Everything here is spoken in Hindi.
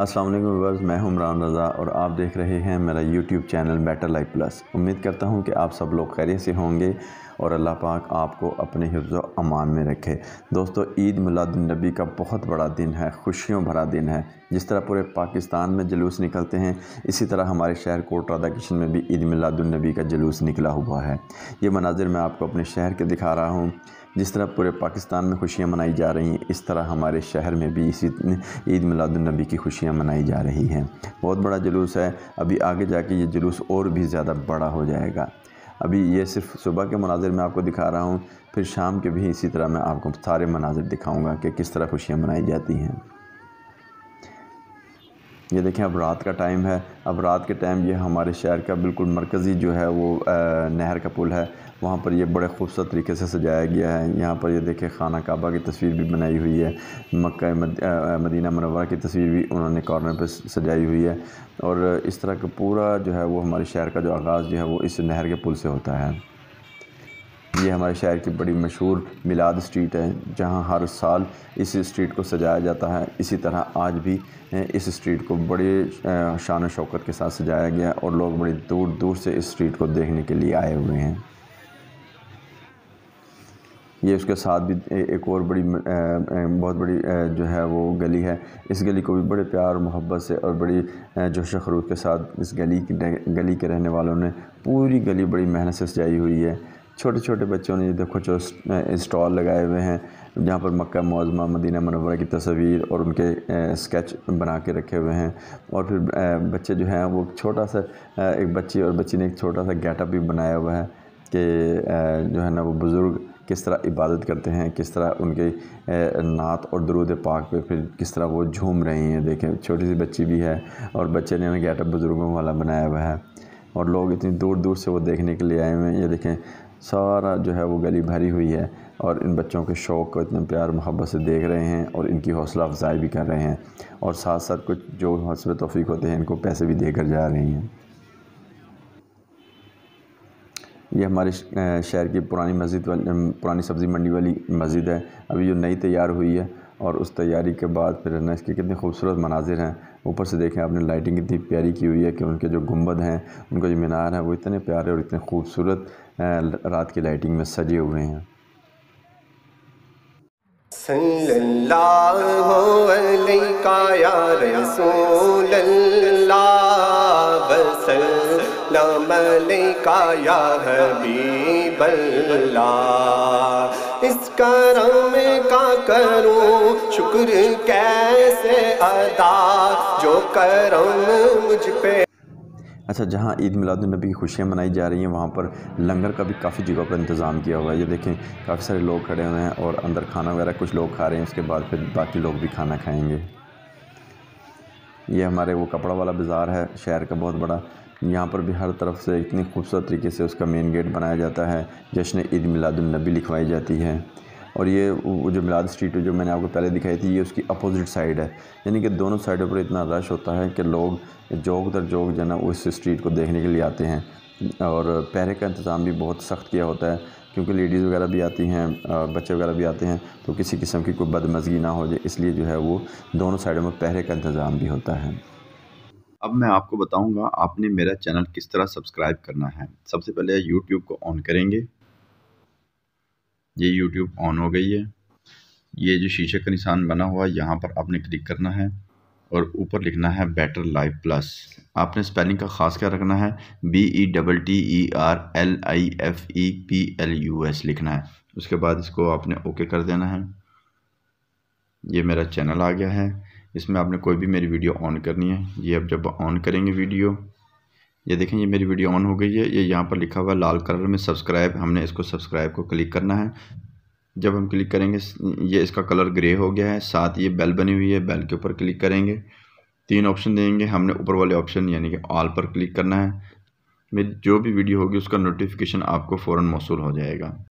अस्सलाम वालेकुम व्यूअर्स मैं हमरान रज़ा और आप देख रहे हैं मेरा YouTube channel Better Life Plus उम्मीद करता हूं कि आप सब लोग खैरियत से होंगे और अल्लाह पाक आपको अपने हिफ्ज़ अमान में रखे दोस्तों ईद मिलादुलनबी का बहुत बड़ा दिन है खुशियों भरा दिन है जिस तरह पूरे पाकिस्तान में जुलूस निकलते हैं इसी तरह हमारे शहर कोट राधा किशन में भी ईद मिलादुलनबी का जुलूस निकला हुआ है ये मनाजिर मैं आपको अपने शहर के दिखा रहा हूँ जिस तरह पूरे पाकिस्तान में खुशियाँ मनाई जा रही हैं इस तरह हमारे शहर में भी इसी ईद मिलादुलनबी की खुशियाँ मनाई जा रही हैं बहुत बड़ा जुलूस है अभी आगे जाके ये जुलूस और भी ज़्यादा बड़ा हो जाएगा अभी ये सिर्फ सुबह के मनाजिर में आपको दिखा रहा हूँ फिर शाम के भी इसी तरह मैं आपको सारे मनाजिर दिखाऊँगा कि किस तरह खुशियाँ मनाई जाती हैं ये देखें अब रात का टाइम है अब रात के टाइम ये हमारे शहर का बिल्कुल मरकज़ी जो है वो नहर का पुल है वहाँ पर ये बड़े खूबसूरत तरीके से सजाया गया है यहाँ पर ये देखें खाना काबा की तस्वीर भी बनाई हुई है मक् मद, मदीना मनवरा की तस्वीर भी उन्होंने कॉर्नर पर सजाई हुई है और इस तरह का पूरा जो है वो हमारे शहर का जो आगाज़ जो है वो इस नहर के पुल से होता है ये हमारे शहर की बड़ी मशहूर मिलाद स्ट्रीट है जहाँ हर साल इस स्ट्रीट को सजाया जाता है इसी तरह आज भी इस स्ट्रीट को बड़े शान शौकत के साथ सजाया गया और लोग बड़ी दूर दूर से इस स्ट्रीट को देखने के लिए आए हुए हैं ये उसके साथ भी एक और बड़ी बहुत बड़ी जो है वो गली है इस गली को भी बड़े प्यार मोहब्बत से और बड़ी जोश खरूद के साथ इस गली की गली के रहने वालों ने पूरी गली बड़ी मेहनत से सजाई हुई है छोटे छोटे बच्चों ने देखो जो इस्टॉल लगाए हुए हैं जहाँ पर मक्का मौजमा मदीना मनवरा की तस्वीर और उनके स्केच बना के रखे हुए हैं और फिर बच्चे जो हैं वो छोटा सा एक बच्ची और बच्ची ने एक छोटा सा गेटअप भी बनाया हुआ है कि जो है ना वो बुज़ुर्ग किस तरह इबादत करते हैं किस तरह उनके नात और दरूद पाक पे फिर किस तरह वो झूम रही हैं देखें छोटी सी बच्ची भी है और बच्चे ने गेटअप बुज़ुर्गों वाला बनाया हुआ है और लोग इतनी दूर दूर से वो देखने के लिए आए हुए हैं ये देखें सारा जो है वो गली भरी हुई है और इन बच्चों के शौक़ को इतने प्यार मोहब्बत से देख रहे हैं और इनकी हौसला अफजाई भी कर रहे हैं और साथ साथ कुछ जो हौसले तोफ़ी होते हैं इनको पैसे भी देकर जा रहे हैं ये हमारे शहर की पुरानी मस्जिद पुरानी सब्ज़ी मंडी वाली मस्जिद है अभी जो नई तैयार हुई है और उस तैयारी के बाद फिर है ना इसके कितने खूबसूरत मनाजिर हैं ऊपर से देखें आपने लाइटिंग इतनी प्यारी की हुई है कि उनके जो गुम्बद हैं उनका जो मीनार है वो इतने प्यारे और इतने खूबसूरत रात की लाइटिंग में सजे हुए हैं इसका का करूं शुक्र कैसे अदा जो करम मुझ पे अच्छा जहाँ ईद मिलादुलनबी की खुशियाँ मनाई जा रही हैं वहाँ पर लंगर का भी काफ़ी जगह पर इंतज़ाम किया हुआ है ये देखें काफ़ी सारे लोग खड़े हुए हैं और अंदर खाना वगैरह कुछ लोग खा रहे हैं उसके बाद फिर बाकी लोग भी खाना खाएँगे ये हमारे वो कपड़ा वाला बाज़ार है शहर का बहुत बड़ा यहाँ पर भी हर तरफ से इतनी खूबसूरत तरीके से उसका मेन गेट बनाया जाता है जश्न ईद मिलादुलनबी लिखवाई जाती है और ये जो मिलाद स्ट्रीट है जो मैंने आपको पहले दिखाई थी ये उसकी अपोजिट साइड है यानी कि दोनों साइडों पर इतना रश होता है कि लोग जोक दर जोक जो ना उस स्ट्रीट को देखने के लिए आते हैं और पहरे का इंतज़ाम भी बहुत सख्त किया होता है क्योंकि लेडीज़ वगैरह भी आती हैं बच्चे वगैरह भी आते हैं तो किसी किस्म की कोई बदमजगी ना हो जाए इसलिए जो है वो दोनों साइडों में पहरे का इंतज़ाम भी होता है अब मैं आपको बताऊंगा आपने मेरा चैनल किस तरह सब्सक्राइब करना है सबसे पहले यूट्यूब को ऑन करेंगे ये यूट्यूब ऑन हो गई है ये जो शीशे का निशान बना हुआ है यहाँ पर आपने क्लिक करना है और ऊपर लिखना है बेटर लाइफ प्लस आपने स्पेलिंग का ख़ास क्या रखना है B E double T E R L I F E P L U S लिखना है उसके बाद इसको आपने ओके कर देना है ये मेरा चैनल आ गया है इसमें आपने कोई भी मेरी वीडियो ऑन करनी है ये अब जब ऑन करेंगे वीडियो ये देखें ये मेरी वीडियो ऑन हो गई है ये यहाँ पर लिखा हुआ लाल कलर में सब्सक्राइब हमने इसको सब्सक्राइब को क्लिक करना है जब हम क्लिक करेंगे ये इसका कलर ग्रे हो गया है साथ ये बेल बनी हुई है बेल के ऊपर क्लिक करेंगे तीन ऑप्शन देंगे हमने ऊपर वाले ऑप्शन यानी कि ऑल पर क्लिक करना है मेरी जो भी वीडियो होगी उसका नोटिफिकेशन आपको फ़ौर मौसू हो जाएगा